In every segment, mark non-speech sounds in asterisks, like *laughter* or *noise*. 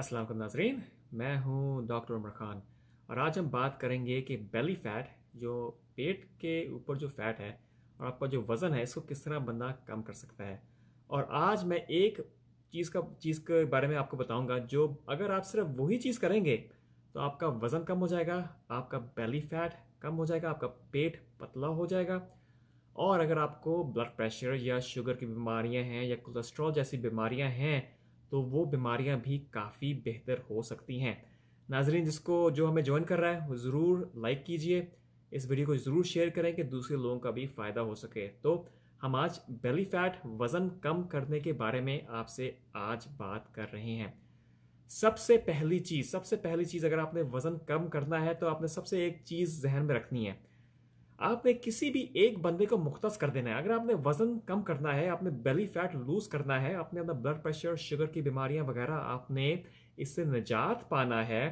अस्सलाम नाजरीन मैं हूं डॉक्टर उमर खान और आज हम बात करेंगे कि बेली फैट जो पेट के ऊपर जो फैट है और आपका जो वज़न है इसको किस तरह बंदा कम कर सकता है और आज मैं एक चीज़ का चीज़ के बारे में आपको बताऊंगा जो अगर आप सिर्फ वही चीज़ करेंगे तो आपका वज़न कम हो जाएगा आपका बेली फैट कम हो जाएगा आपका पेट पतला हो जाएगा और अगर आपको ब्लड प्रेशर या शुगर की बीमारियां हैं या कोलेस्ट्रॉल जैसी बीमारियां हैं तो वो बीमारियाँ भी काफ़ी बेहतर हो सकती हैं नाजरीन जिसको जो हमें ज्वाइन कर रहा है वो ज़रूर लाइक कीजिए इस वीडियो को ज़रूर शेयर करें कि दूसरे लोगों का भी फ़ायदा हो सके तो हम आज बेली फैट वज़न कम करने के बारे में आपसे आज बात कर रहे हैं सबसे पहली चीज़ सबसे पहली चीज़ अगर आपने वज़न कम करना है तो आपने सबसे एक चीज़ जहन में रखनी है आपने किसी भी एक बंदे को मुख्तस कर देना है अगर आपने वजन कम करना है आपने बेली फैट लूज करना है आपने अपना ब्लड प्रेशर शुगर की बीमारियां वगैरह आपने इससे निजात पाना है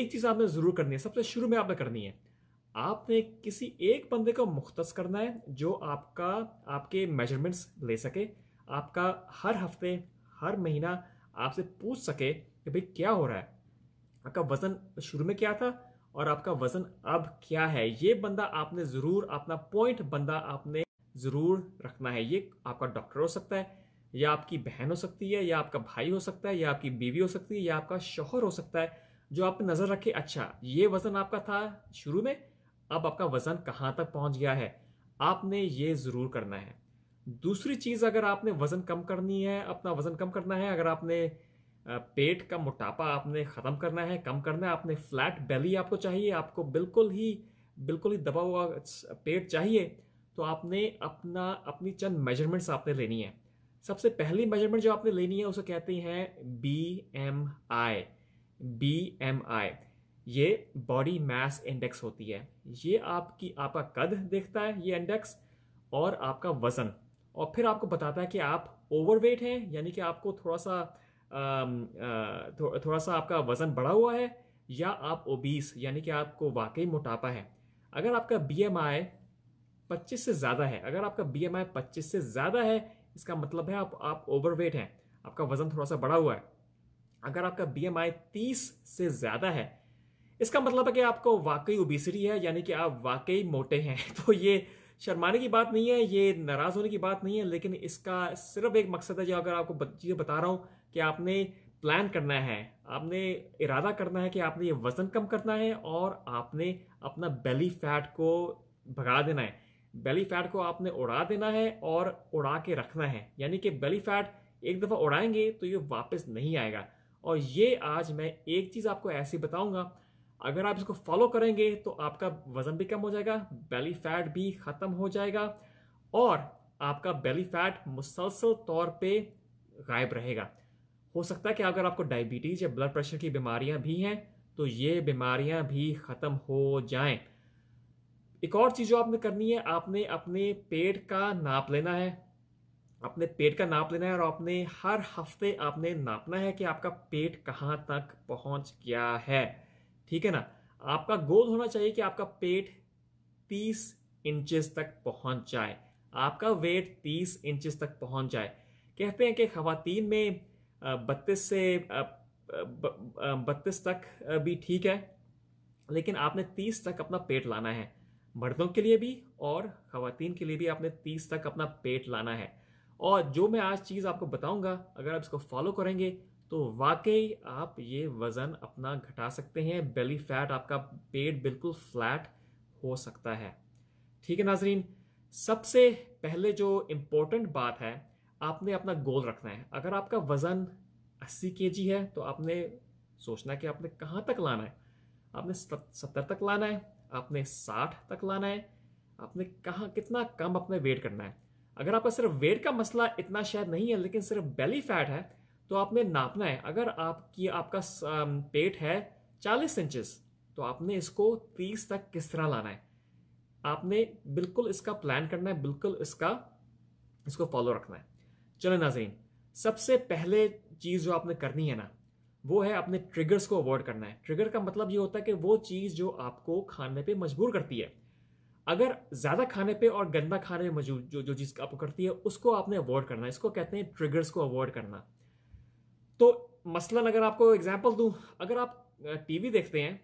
एक चीज़ आपने ज़रूर करनी है सबसे शुरू में आपने करनी है आपने किसी एक बंदे को मुख्त करना है जो आपका आपके मेजरमेंट्स ले सके आपका हर हफ्ते हर महीना आपसे पूछ सके कि भाई क्या हो रहा है आपका वज़न शुरू में क्या था और आपका वजन अब क्या है ये बंदा आपने जरूर अपना पॉइंट बंदा आपने जरूर रखना है ये आपका डॉक्टर हो सकता है या आपकी बहन हो सकती है या आपका भाई हो सकता है या आपकी बीवी हो सकती है या आपका शोहर हो सकता है जो आप नजर रखे अच्छा ये वजन आपका था शुरू में अब आपका वजन कहाँ तक पहुंच गया है आपने ये जरूर करना है दूसरी चीज अगर आपने वजन कम करनी है अपना वजन कम करना है अगर आपने पेट का मोटापा आपने ख़त्म करना है कम करना है आपने फ्लैट बेली आपको चाहिए आपको बिल्कुल ही बिल्कुल ही दबा हुआ पेट चाहिए तो आपने अपना अपनी चंद मेजरमेंट्स आपने लेनी है सबसे पहली मेजरमेंट जो आपने लेनी है उसे कहते हैं B M I B M I ये बॉडी मास इंडेक्स होती है ये आपकी आपका कद देखता है ये इंडेक्स और आपका वज़न और फिर आपको बताता है कि आप ओवरवेट हैं यानी कि आपको थोड़ा सा थो, थोड़ा सा आपका वज़न बढ़ा हुआ है या आप ओबीस यानी कि आपको वाकई मोटापा है अगर आपका बी एम आई पच्चीस से ज़्यादा है अगर आपका बी एम आई पच्चीस से ज़्यादा है इसका मतलब है आप आप ओवरवेट हैं आपका वज़न थोड़ा सा बढ़ा हुआ है अगर आपका बी एम आई तीस से ज़्यादा है इसका मतलब है कि आपको वाकई ओबीसिटी है यानी कि आप वाकई मोटे हैं *laughs* तो ये शर्माने की बात नहीं है ये नाराज़ होने की बात नहीं है लेकिन इसका सिर्फ एक मकसद है जो अगर आपको चीज़ें बता रहा हूँ कि आपने प्लान करना है आपने इरादा करना है कि आपने ये वज़न कम करना है और आपने अपना बेली फैट को भगा देना है बेली फैट को आपने उड़ा देना है और उड़ा के रखना है यानी कि बेली फैट एक दफ़ा उड़ाएंगे तो ये वापस नहीं आएगा और ये आज मैं एक चीज़ आपको ऐसी बताऊंगा अगर आप इसको फॉलो करेंगे तो आपका वज़न भी कम हो जाएगा बेली फैट भी ख़त्म हो जाएगा और आपका बेली फैट मुसलसल तौर पर गायब रहेगा हो सकता है कि अगर आपको डायबिटीज़ या ब्लड प्रेशर की बीमारियां भी हैं तो ये बीमारियां भी ख़त्म हो जाएं एक और चीज़ जो आपने करनी है आपने अपने पेट का नाप लेना है अपने पेट का नाप लेना है और आपने हर हफ्ते आपने नापना है कि आपका पेट कहाँ तक पहुँच गया है ठीक है ना आपका गोल होना चाहिए कि आपका पेट 30 इंचेस तक पहुँच जाए आपका वेट 30 इंचेस तक पहुँच जाए कहते हैं कि खातन में बत्तीस से बत्तीस तक भी ठीक है लेकिन आपने तीस तक अपना पेट लाना है मर्दों के लिए भी और खातन के लिए भी आपने तीस तक अपना पेट लाना है और जो मैं आज चीज़ आपको बताऊंगा अगर आप इसको फॉलो करेंगे तो वाकई आप ये वज़न अपना घटा सकते हैं बेली फैट आपका पेट बिल्कुल फ्लैट हो सकता है ठीक है नाजरीन सबसे पहले जो इम्पोर्टेंट बात है आपने अपना गोल रखना है अगर आपका वज़न 80 के है तो आपने सोचना है कि आपने कहाँ तक लाना है आपने सत्तर तक लाना है आपने साठ तक लाना है आपने कहाँ कितना कम अपने वेट करना है अगर आपका सिर्फ वेट का मसला इतना शायद नहीं है लेकिन सिर्फ बेली फैट है तो आपने नापना है अगर आपकी आपका पेट है चालीस इंचज तो आपने इसको तीस तक किस तरह लाना है आपने बिल्कुल इसका प्लान करना है बिल्कुल इसका इसको फॉलो रखना है चलो नाजीन सबसे पहले चीज़ जो आपने करनी है ना वो है अपने ट्रिगर्स को अवॉइड करना है ट्रिगर का मतलब ये होता है कि वो चीज़ जो आपको खाने पे मजबूर करती है अगर ज़्यादा खाने पे और गंदा खाने पे मजबूर जो जो चीज़ आपको करती है उसको आपने अवॉइड करना है इसको कहते हैं ट्रिगर्स को अवॉइड करना तो मसलन अगर आपको एग्जाम्पल दूँ अगर आप टीवी देखते हैं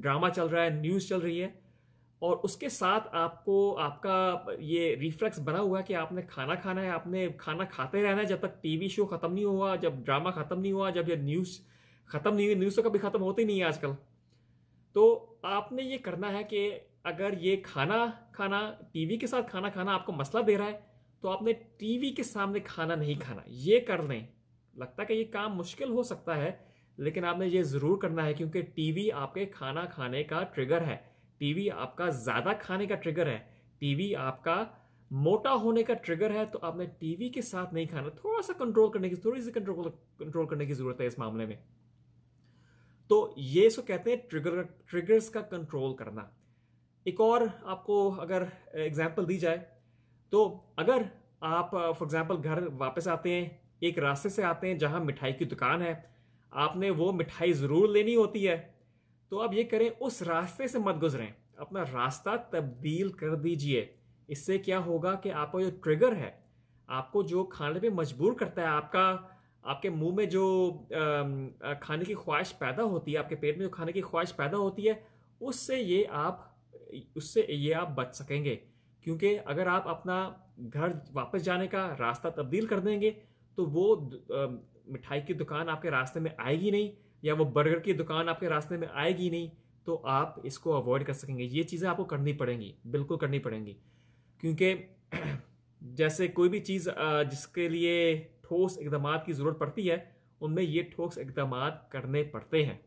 ड्रामा चल रहा है न्यूज़ चल रही है और उसके साथ आपको आपका ये रिफ्लेक्स बना हुआ है कि आपने खाना खाना है आपने खाना खाते रहना है जब तक टीवी शो ख़त्म नहीं हुआ जब ड्रामा ख़त्म नहीं हुआ जब ये न्यूज़ ख़त्म नहीं हुई न्यूज़ तो कभी ख़त्म होती नहीं है आजकल तो आपने ये करना है कि अगर ये खाना खाना टीवी के साथ खाना खाना आपको मसला दे रहा है तो आपने टीवी के सामने खाना नहीं खाना ये कर लें लगता है कि ये काम मुश्किल हो सकता है लेकिन आपने ये ज़रूर करना है क्योंकि टीवी आपके खाना खाने का ट्रिगर है टीवी आपका ज़्यादा खाने का ट्रिगर है टीवी आपका मोटा होने का ट्रिगर है तो आपने टीवी के साथ नहीं खाना थोड़ा सा कंट्रोल करने की थोड़ी सी कंट्रोल कंट्रोल करने की ज़रूरत है इस मामले में तो ये इसको कहते हैं ट्रिगर ट्रिगर्स का कंट्रोल करना एक और आपको अगर एग्जाम्पल दी जाए तो अगर आप फॉर एग्जाम्पल घर वापस आते हैं एक रास्ते से आते हैं जहां मिठाई की दुकान है आपने वो मिठाई ज़रूर लेनी होती है तो आप ये करें उस रास्ते से मत गुजरें अपना रास्ता तब्दील कर दीजिए इससे क्या होगा कि आपका जो ट्रिगर है आपको जो खाने पे मजबूर करता है आपका आपके मुंह में जो आ, खाने की ख्वाहिश पैदा होती है आपके पेट में जो खाने की ख्वाहिश पैदा होती है उससे ये आप उससे ये आप बच सकेंगे क्योंकि अगर आप अपना घर वापस जाने का रास्ता तब्दील कर देंगे तो वो मिठाई की दुकान आपके रास्ते में आएगी नहीं या वो बर्गर की दुकान आपके रास्ते में आएगी नहीं तो आप इसको अवॉइड कर सकेंगे ये चीज़ें आपको करनी पड़ेंगी बिल्कुल करनी पड़ेंगी क्योंकि *clears throat* जैसे कोई भी चीज़ जिसके लिए ठोस इकदाम की ज़रूरत पड़ती है उनमें ये ठोस इकदाम करने पड़ते हैं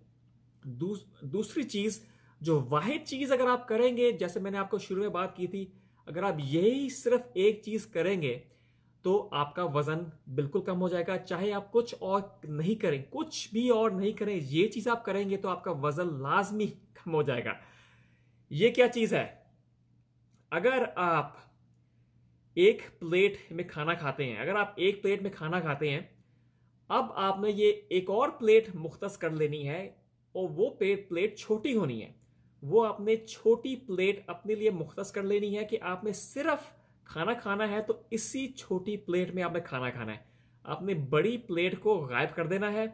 दूस, दूसरी चीज़ जो वाहिद चीज़ अगर आप करेंगे जैसे मैंने आपको शुरू में बात की थी अगर आप यही सिर्फ एक चीज़ करेंगे तो आपका वजन बिल्कुल कम हो जाएगा चाहे आप कुछ और नहीं करें कुछ भी और नहीं करें ये चीज आप करेंगे तो आपका वजन लाजमी कम हो जाएगा ये क्या चीज है अगर आप एक प्लेट में खाना खाते हैं अगर आप एक प्लेट में खाना खाते हैं अब आपने ये एक और प्लेट मुख्त कर लेनी है और वो प्लेट प्लेट छोटी होनी है वो आपने छोटी प्लेट अपने लिए मुख्त कर लेनी है कि आपने सिर्फ खाना खाना है तो इसी छोटी प्लेट में आपने खाना खाना है आपने बड़ी प्लेट को गायब कर देना है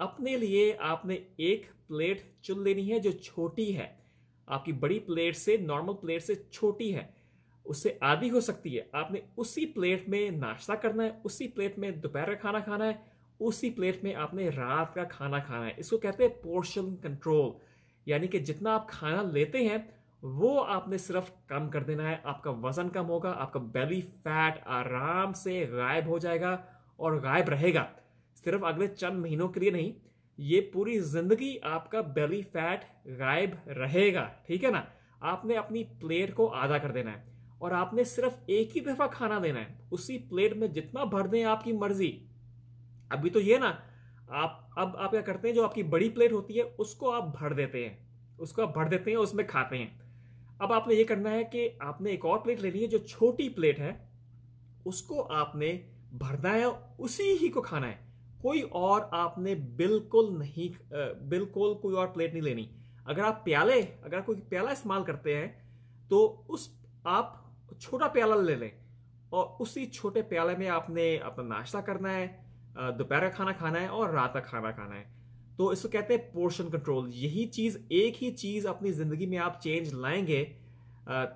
अपने लिए आपने एक प्लेट चुन लेनी है जो छोटी है आपकी बड़ी प्लेट से नॉर्मल प्लेट से छोटी है उससे आधी हो सकती है आपने उसी प्लेट में नाश्ता करना है उसी प्लेट में दोपहर का खाना खाना है उसी प्लेट में आपने रात का खाना खाना है इसको कहते हैं पोर्शन कंट्रोल यानी कि जितना आप खाना लेते हैं वो आपने सिर्फ कम कर देना है आपका वजन कम होगा आपका बेली फैट आराम से गायब हो जाएगा और गायब रहेगा सिर्फ अगले चंद महीनों के लिए नहीं ये पूरी जिंदगी आपका बेली फैट गायब रहेगा ठीक है ना आपने अपनी प्लेट को आधा कर देना है और आपने सिर्फ एक ही दफा खाना देना है उसी प्लेट में जितना भर दें आपकी मर्जी अभी तो ये ना आप अब आप क्या करते हैं जो आपकी बड़ी प्लेट होती है उसको आप भर देते हैं उसको आप भर देते हैं उसमें खाते हैं अब आपने ये करना है कि आपने एक और प्लेट लेनी है जो छोटी प्लेट है उसको आपने भरना है उसी ही को खाना है कोई और आपने बिल्कुल नहीं बिल्कुल कोई और प्लेट नहीं लेनी अगर आप प्याले अगर कोई प्याला इस्तेमाल करते हैं तो उस आप छोटा प्याला ले लें और उसी छोटे प्याले में आपने अपना नाश्ता करना है दोपहर का खाना खाना है और रात का खाना खाना है तो इसको कहते हैं पोर्शन कंट्रोल यही चीज एक ही चीज अपनी जिंदगी में आप चेंज लाएंगे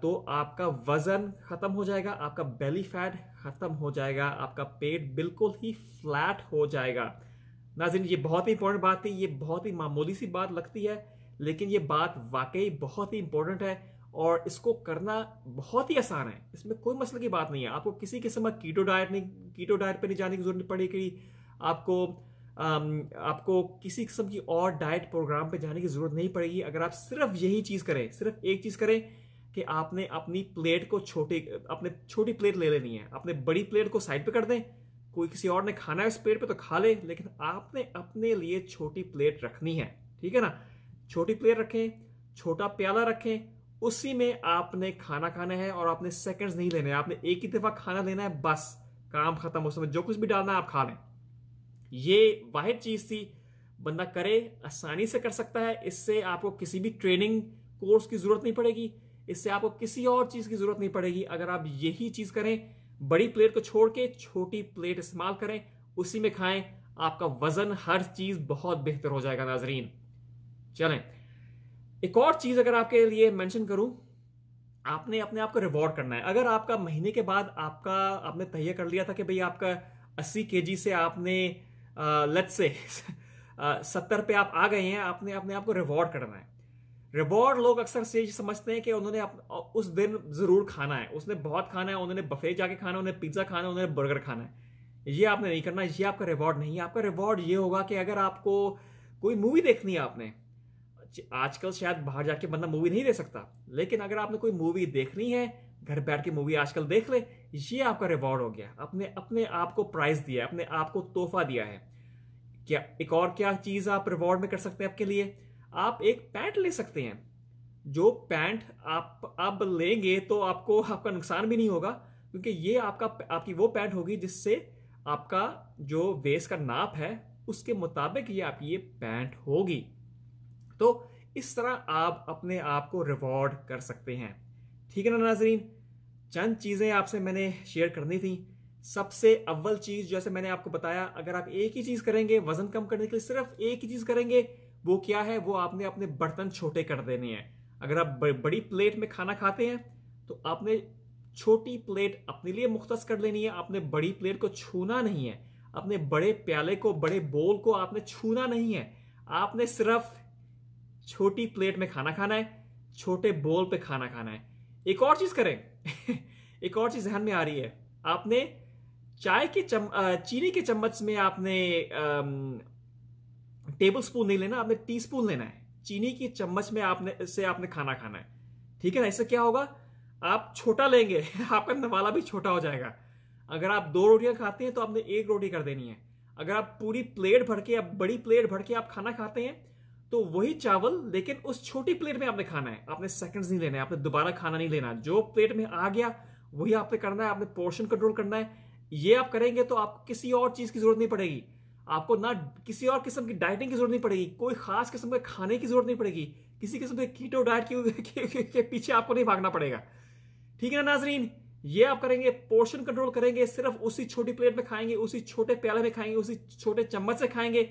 तो आपका वजन खत्म हो जाएगा आपका बेली फैट खत्म हो जाएगा आपका पेट बिल्कुल ही फ्लैट हो जाएगा नाजिन ये बहुत ही इंपॉर्टेंट बात थी ये बहुत ही मामूली सी बात लगती है लेकिन ये बात वाकई बहुत ही इंपॉर्टेंट है और इसको करना बहुत ही आसान है इसमें कोई मसले की बात नहीं है आपको किसी किस्म का कीटो डाइट नहीं कीटो डाइट पर नहीं जाने की जरूरत पड़ेगी आपको आपको किसी किस्म की और डाइट प्रोग्राम पे जाने की ज़रूरत नहीं पड़ेगी अगर आप सिर्फ यही चीज़ करें सिर्फ एक चीज़ करें कि आपने अपनी प्लेट को छोटी अपने छोटी प्लेट ले लेनी है अपने बड़ी प्लेट को साइड पे कर दें कोई किसी और ने खाना है उस प्लेट पे तो खा ले लेकिन आपने अपने लिए छोटी प्लेट रखनी है ठीक है ना छोटी प्लेट रखें छोटा प्याला रखें उसी में आपने खाना खाना है और आपने सेकंड्स नहीं लेने आपने एक ही दफा खाना लेना है बस काम खत्म उस समय जो कुछ भी डालना है आप खा लें ये वाहिद चीज़ थी बंदा करे आसानी से कर सकता है इससे आपको किसी भी ट्रेनिंग कोर्स की ज़रूरत नहीं पड़ेगी इससे आपको किसी और चीज़ की ज़रूरत नहीं पड़ेगी अगर आप यही चीज़ करें बड़ी प्लेट को छोड़ के छोटी प्लेट इस्तेमाल करें उसी में खाएं आपका वजन हर चीज़ बहुत बेहतर हो जाएगा नाजरीन चलें एक और चीज़ अगर आपके लिए मेंशन करूं आपने अपने आप को रिवॉर्ड करना है अगर आपका महीने के बाद आपका आपने तय कर लिया था कि भाई आपका अस्सी के से आपने लेट्स uh, से *laughs* uh, सत्तर पे आप आ गए हैं आपने अपने आप को रिवॉर्ड करना है रिवॉर्ड लोग अक्सर से समझते हैं कि उन्होंने उस दिन जरूर खाना है उसने बहुत खाना है उन्होंने बफे जाके खाना है उन्हें पिज्ज़ा खाना है उन्हें बर्गर खाना है ये आपने नहीं करना ये आपका रिवॉर्ड नहीं है आपका रिवॉर्ड ये होगा कि अगर आपको कोई मूवी देखनी है आपने आजकल शायद बाहर जाके बंदा मूवी नहीं दे सकता लेकिन अगर आपने कोई मूवी देखनी है घर बैठ के मूवी आजकल देख ले ये आपका रिवॉर्ड हो गया अपने अपने आप को प्राइज दिया अपने आप को तोहफा दिया है क्या एक और क्या चीज़ आप रिवॉर्ड में कर सकते हैं आपके लिए आप एक पैंट ले सकते हैं जो पैंट आप अब लेंगे तो आपको आपका नुकसान भी नहीं होगा क्योंकि ये आपका आपकी वो पैंट होगी जिससे आपका जो वेस का नाप है उसके मुताबिक ये आपकी ये पैंट होगी तो इस तरह आप अपने आप को रिवॉर्ड कर सकते हैं ठीक है ना नाजरीन चंद चीज़ें आपसे मैंने शेयर करनी थी सबसे अव्वल चीज़ जैसे मैंने आपको बताया अगर आप एक ही चीज़ करेंगे वजन कम करने के लिए सिर्फ एक ही चीज़ करेंगे वो क्या है वो आपने अपने बर्तन छोटे कर देने हैं अगर आप बड़ी प्लेट में खाना खाते हैं तो आपने छोटी प्लेट अपने लिए मुख्त कर लेनी है आपने बड़ी प्लेट को छूना नहीं है अपने बड़े प्याले को बड़े बोल को आपने छूना नहीं है आपने सिर्फ छोटी प्लेट में खाना खाना है छोटे बोल पे खाना खाना है एक और चीज करें *laughs* एक और चीज़ ध्यान में आ रही है आपने चाय के चम चीनी के चम्मच में आपने टेबल स्पून नहीं लेना आपने टी स्पून लेना है चीनी के चम्मच में आपने से आपने खाना खाना है ठीक है ना इससे क्या होगा आप छोटा लेंगे *laughs* आपका नवाला भी छोटा हो जाएगा अगर आप दो रोटियां खाते हैं तो आपने एक रोटी कर देनी है अगर आप पूरी प्लेट भर के या बड़ी प्लेट भर के आप खाना खाते हैं तो वही चावल लेकिन उस छोटी प्लेट में आपने खाना है आपने सेकंड्स नहीं लेना है आपने दोबारा खाना नहीं लेना जो प्लेट में आ गया वही आपने करना है आपने पोर्शन कंट्रोल करना है ये आप करेंगे तो आपको किसी और चीज की जरूरत नहीं पड़ेगी आपको ना किसी और किस्म की डाइटिंग की जरूरत नहीं पड़ेगी कोई खास किस्म के खाने की जरूरत नहीं पड़ेगी किसी किस्म के कीटो डाइट *laughs* के पीछे आपको नहीं भागना पड़ेगा ठीक है ना नाजरीन ये आप करेंगे पोर्शन कंट्रोल करेंगे सिर्फ उसी छोटी प्लेट में खाएंगे उसी छोटे प्याले में खाएंगे उसी छोटे चम्मच से खाएंगे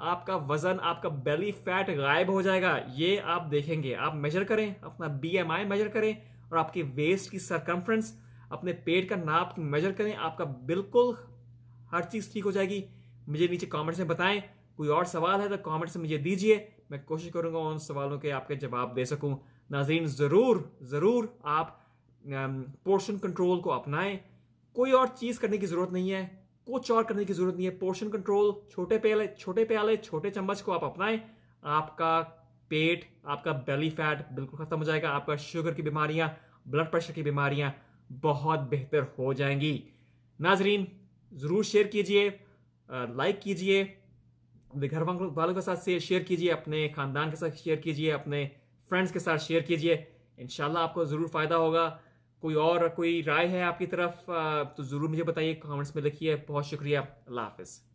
आपका वजन आपका बेली फैट गायब हो जाएगा ये आप देखेंगे आप मेजर करें अपना बीएमआई मेजर करें और आपकी वेस्ट की सरकमफ्रेंस अपने पेट का नाप मेजर करें आपका बिल्कुल हर चीज़ ठीक हो जाएगी मुझे नीचे कमेंट्स में बताएं कोई और सवाल है तो कमेंट्स में मुझे दीजिए मैं कोशिश करूंगा उन सवालों के आपके जवाब दे सकूं नाजीन ज़रूर ज़रूर आप पोर्शन कंट्रोल को अपनाएं कोई और चीज़ करने की ज़रूरत नहीं है कुछ और करने की जरूरत नहीं है पोर्शन कंट्रोल छोटे प्याले छोटे प्याले छोटे चम्मच को आप अपनाएं आपका पेट आपका बेली फैट बिल्कुल खत्म हो जाएगा आपका शुगर की बीमारियां ब्लड प्रेशर की बीमारियां बहुत बेहतर हो जाएंगी नाजरीन ज़रूर शेयर कीजिए लाइक कीजिए अपने घर वालों के साथ शेयर कीजिए अपने ख़ानदान के साथ शेयर कीजिए अपने फ्रेंड्स के साथ शेयर कीजिए इनशाला आपको ज़रूर फ़ायदा होगा कोई और कोई राय है आपकी तरफ तो ज़रूर मुझे बताइए कमेंट्स में लिखिए बहुत शुक्रिया अल्लाह हाफिज़